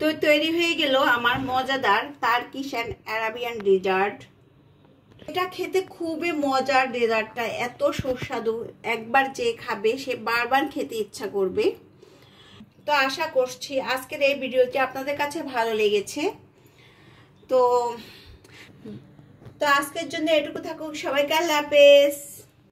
তো তৈরি হয়ে গেল আমার মজাদার তার্কিশ অ্যান্ড অ্যারাবিয়ান ডেজার্ট এটা খেতে খুবই মজার ডেজার্টটা এত সুস্বাদু একবার যে খাবে সে বারবার খেতে ইচ্ছা করবে তো আশা করছি আজকের এই ভিডিওটি আপনাদের কাছে ভালো লেগেছে তো তো আজকের জন্য এটুকু থাকুক সবাইকে আল্লাহ